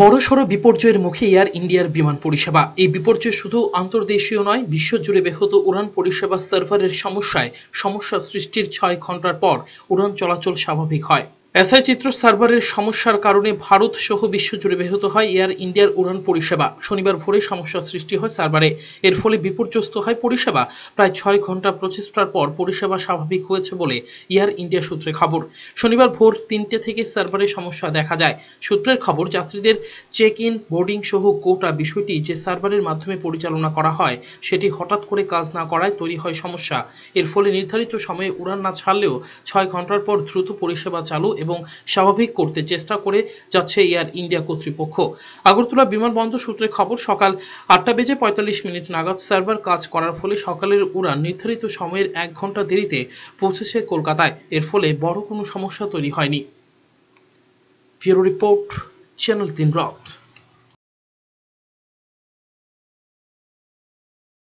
বড় সড়ো বিপর্যয়ের মুখে এয়ার ইন্ডিয়ার বিমান পরিষেবা এই বিপর্যয় শুধু আন্তর্দেশীয় নয় বিশ্বজুড়ে ব্যাহত উড়ান পরিষেবা সার্ভারের সমস্যায় সমস্যা সৃষ্টির ছয় ঘন্টার পর উড়ান চলাচল স্বাভাবিক হয় এসআই চিত্র সার্ভারের সমস্যার কারণে ভারত সহ বিশ্বজুড়ে ব্যাহত হয় এয়ার ইন্ডিয়ার উড়ান পরিষেবা শনিবার ভোরে সমস্যা সৃষ্টি হয় সার্ভারে এর ফলে বিপর্যস্ত হয় পরিষেবা প্রায় ছয় ঘন্টা প্রচেষ্টার পর পরিষেবা স্বাভাবিক হয়েছে বলে এয়ার ইন্ডিয়া সূত্রে খবর শনিবার ভোর তিনটে থেকে সার্ভারে সমস্যা দেখা যায় সূত্রের খবর যাত্রীদের চেক ইন বোর্ডিং সহ গোটা বিষয়টি যে সার্ভারের মাধ্যমে পরিচালনা করা হয় সেটি হঠাৎ করে কাজ না করায় তৈরি হয় সমস্যা এর ফলে নির্ধারিত সময়ে উড়ান না ছাড়লেও ছয় ঘন্টার পর দ্রুত পরিষেবা চালু এবং স্বাভাবিক করতে চেষ্টা করে যাচ্ছে এয়ার ইন্ডিয়া কর্তৃপক্ষ আগরতলা বিমানবন্দর সূত্রে খবর সকাল আটটা বেজে পঁয়তাল্লিশ মিনিট নাগাদ সার্ভার কাজ করার ফলে সকালের উড়ান নির্ধারিত সময়ের এক ঘন্টা দেরিতে পৌঁছেছে কলকাতায় এর ফলে বড় কোনো সমস্যা তৈরি হয়নি ব্যুরো রিপোর্ট চ্যানেল তিন রথ